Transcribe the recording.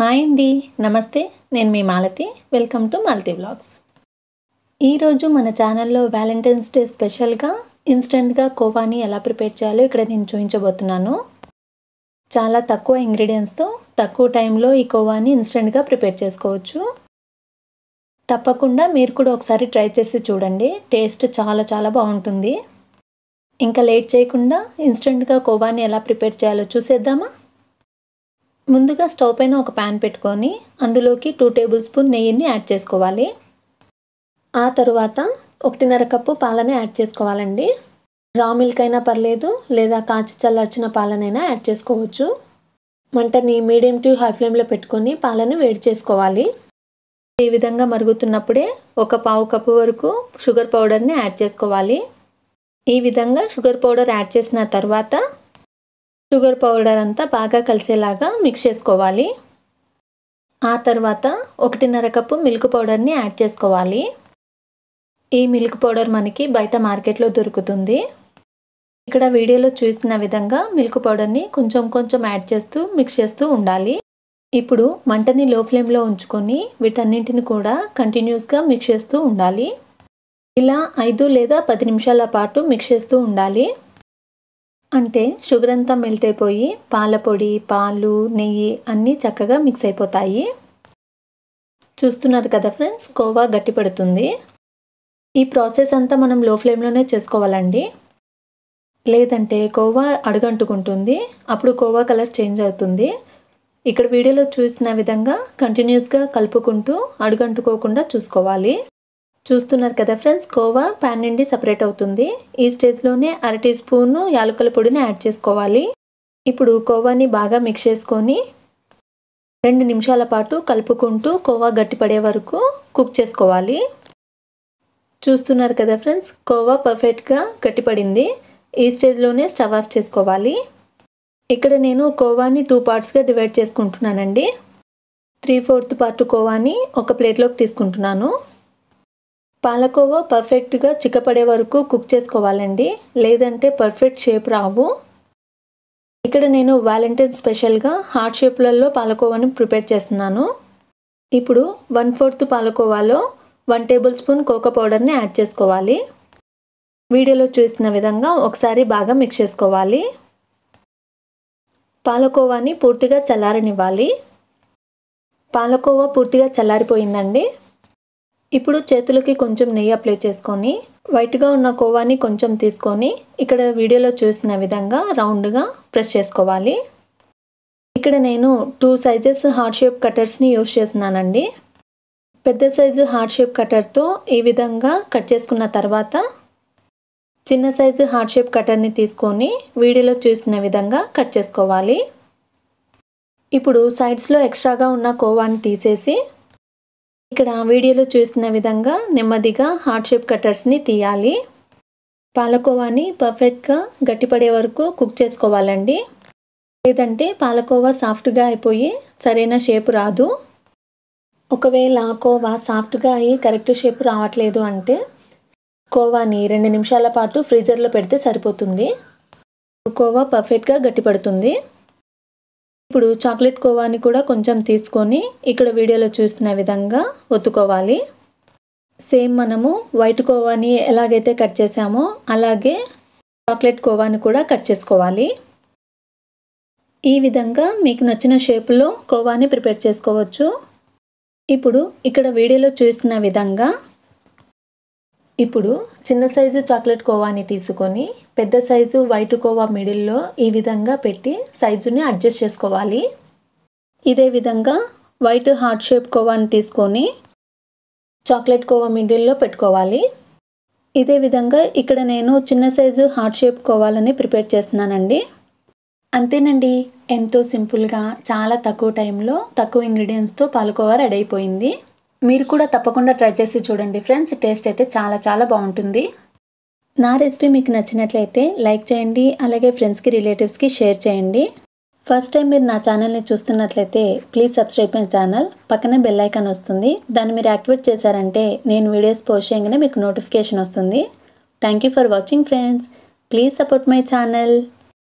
hi అండి నమస్తే నేను మీ Malathi welcome to Malathi vlogs ఈరోజు మన ఛానల్లో వ్యాలంటైన్స్ డే స్పెషల్గా ఇన్స్టెంట్గా కోవాని ఎలా ప్రిపేర్ చేయాలో ఇక్కడ నేను చూపించబోతున్నాను చాలా తక్కువ ఇంగ్రీడియంట్స్తో తక్కువ టైంలో ఈ కోవాని ఇన్స్టెంట్గా ప్రిపేర్ చేసుకోవచ్చు తప్పకుండా మీరు కూడా ఒకసారి ట్రై చేసి చూడండి టేస్ట్ చాలా చాలా బాగుంటుంది ఇంకా లేట్ చేయకుండా ఇన్స్టెంట్గా కోవాని ఎలా ప్రిపేర్ చేయాలో చూసేద్దామా ముందుగా స్టవ్ పైన ఒక ప్యాన్ పెట్టుకొని అందులోకి టూ టేబుల్ స్పూన్ నెయ్యిని యాడ్ చేసుకోవాలి ఆ తరువాత ఒకటిన్నర కప్పు పాలని యాడ్ చేసుకోవాలండి రా మిల్క్ అయినా పర్లేదు లేదా కాచి చల్లార్చిన పాలనైనా యాడ్ చేసుకోవచ్చు మంటని మీడియం టు హై ఫ్లేమ్లో పెట్టుకొని పాలను వేడి చేసుకోవాలి ఈ విధంగా మరుగుతున్నప్పుడే ఒక పావు కప్పు వరకు షుగర్ పౌడర్ని యాడ్ చేసుకోవాలి ఈ విధంగా షుగర్ పౌడర్ యాడ్ చేసిన తర్వాత షుగర్ పౌడర్ అంతా బాగా కలిసేలాగా మిక్స్ చేసుకోవాలి ఆ తర్వాత ఒకటిన్నర కప్పు మిల్క్ పౌడర్ని యాడ్ చేసుకోవాలి ఈ మిల్క్ పౌడర్ మనకి బయట మార్కెట్లో దొరుకుతుంది ఇక్కడ వీడియోలో చూసిన విధంగా మిల్క్ పౌడర్ని కొంచెం కొంచెం యాడ్ చేస్తూ మిక్స్ చేస్తూ ఉండాలి ఇప్పుడు మంటని లో ఫ్లేమ్లో ఉంచుకొని వీటన్నింటిని కూడా కంటిన్యూస్గా మిక్స్ చేస్తూ ఉండాలి ఇలా ఐదు లేదా పది నిమిషాల పాటు మిక్స్ చేస్తూ ఉండాలి అంటే షుగర్ అంతా మెల్ట్ అయిపోయి పాలపొడి పాలు నెయ్యి అన్నీ చక్కగా మిక్స్ అయిపోతాయి చూస్తున్నారు కదా ఫ్రెండ్స్ కోవా గట్టి పడుతుంది ఈ ప్రాసెస్ అంతా మనం లో ఫ్లేమ్లోనే చేసుకోవాలండి లేదంటే కోవా అడుగంటుకుంటుంది అప్పుడు కోవా కలర్ చేంజ్ అవుతుంది ఇక్కడ వీడియోలో చూసిన విధంగా కంటిన్యూస్గా కలుపుకుంటూ అడుగంటుకోకుండా చూసుకోవాలి చూస్తున్నారు కదా ఫ్రెండ్స్ కోవా ప్యాన్ నుండి సపరేట్ అవుతుంది ఈ స్టేజ్లోనే అర టీ స్పూను యాలకుల పొడిని యాడ్ చేసుకోవాలి ఇప్పుడు కోవాని బాగా మిక్స్ చేసుకొని రెండు నిమిషాల పాటు కలుపుకుంటూ కోవా గట్టిపడే వరకు కుక్ చేసుకోవాలి చూస్తున్నారు కదా ఫ్రెండ్స్ కోవా పర్ఫెక్ట్గా గట్టిపడింది ఈ స్టేజ్లోనే స్టవ్ ఆఫ్ చేసుకోవాలి ఇక్కడ నేను కోవాని టూ పార్ట్స్గా డివైడ్ చేసుకుంటున్నానండి త్రీ ఫోర్త్ పార్ట్ కోవాని ఒక ప్లేట్లోకి తీసుకుంటున్నాను పాలకోవా పర్ఫెక్ట్గా చిక్కపడే వరకు కుక్ చేసుకోవాలండి లేదంటే పర్ఫెక్ట్ షేప్ రావు ఇక్కడ నేను వ్యాలంటైన్ స్పెషల్గా హార్ట్ షేప్లలో పాలకోవాని ప్రిపేర్ చేస్తున్నాను ఇప్పుడు వన్ ఫోర్త్ పాలకోవాలో వన్ టేబుల్ స్పూన్ కోకో పౌడర్ని యాడ్ చేసుకోవాలి వీడియోలో చూసిన విధంగా ఒకసారి బాగా మిక్స్ చేసుకోవాలి పాలకోవాని పూర్తిగా చల్లారనివ్వాలి పాలకోవా పూర్తిగా చల్లారిపోయిందండి ఇప్పుడు చేతులకి కొంచెం నెయ్యి అప్లై చేసుకొని వైట్గా ఉన్న కోవాని కొంచెం తీసుకొని ఇక్కడ వీడియోలో చూసిన విధంగా రౌండ్గా ప్రెస్ చేసుకోవాలి ఇక్కడ నేను టూ సైజెస్ హార్ట్ షేప్ కటర్స్ని యూజ్ చేస్తున్నానండి పెద్ద సైజు హార్ట్ షేప్ కటర్తో ఈ విధంగా కట్ చేసుకున్న తర్వాత చిన్న సైజు హార్ట్ షేప్ కటర్ని తీసుకొని వీడియోలో చూసిన విధంగా కట్ చేసుకోవాలి ఇప్పుడు సైడ్స్లో ఎక్స్ట్రాగా ఉన్న కోవాని తీసేసి ఇక్కడ వీడియోలో చూసిన విధంగా నెమ్మదిగా హార్ట్ షేప్ కట్టర్స్ని తీయాలి పాలకోవాని పర్ఫెక్ట్గా గట్టిపడే వరకు కుక్ చేసుకోవాలండి లేదంటే పాలకోవా సాఫ్ట్గా అయిపోయి సరైన షేప్ రాదు ఒకవేళ కోవా సాఫ్ట్గా అయ్యి కరెక్ట్ షేప్ రావట్లేదు అంటే కోవాని రెండు నిమిషాల పాటు ఫ్రీజర్లో పెడితే సరిపోతుంది కోవా పర్ఫెక్ట్గా గట్టిపడుతుంది ఇప్పుడు చాక్లెట్ కోవాని కూడా కొంచెం తీసుకొని ఇక్కడ వీడియోలో చూసిన విధంగా ఒత్తుకోవాలి సేమ్ మనము వైట్ కోవాని ఎలాగైతే కట్ చేసామో అలాగే చాక్లెట్ కోవాని కూడా కట్ చేసుకోవాలి ఈ విధంగా మీకు నచ్చిన షేప్లో కోవాని ప్రిపేర్ చేసుకోవచ్చు ఇప్పుడు ఇక్కడ వీడియోలో చూసిన విధంగా ఇప్పుడు చిన్న సైజు చాక్లెట్ కోవాని తీసుకొని పెద్ద సైజు వైట్ కోవా మిడిల్లో ఈ విధంగా పెట్టి సైజుని అడ్జస్ట్ చేసుకోవాలి ఇదే విధంగా వైట్ హార్ట్ షేప్ కోవాని తీసుకొని చాక్లెట్ కోవా మిడిల్లో పెట్టుకోవాలి ఇదే విధంగా ఇక్కడ నేను చిన్న సైజు హార్ట్ షేప్ కోవాలని ప్రిపేర్ చేస్తున్నానండి అంతేనండి ఎంతో సింపుల్గా చాలా తక్కువ టైంలో తక్కువ ఇంగ్రీడియంట్స్తో పాలకోవా రెడీ అయిపోయింది మీరు కూడా తప్పకుండా ట్రై చేసి చూడండి ఫ్రెండ్స్ టేస్ట్ అయితే చాలా చాలా బాగుంటుంది నా రెసిపీ మీకు నచ్చినట్లయితే లైక్ చేయండి అలాగే ఫ్రెండ్స్కి రిలేటివ్స్కి షేర్ చేయండి ఫస్ట్ టైం మీరు నా ఛానల్ని చూస్తున్నట్లయితే ప్లీజ్ సబ్స్క్రైబ్ మై ఛానల్ పక్కన బెల్ ఐకాన్ వస్తుంది దాన్ని మీరు యాక్టివేట్ చేశారంటే నేను వీడియోస్ పోస్ట్ చేయగానే మీకు నోటిఫికేషన్ వస్తుంది thank for watching friends please support my channel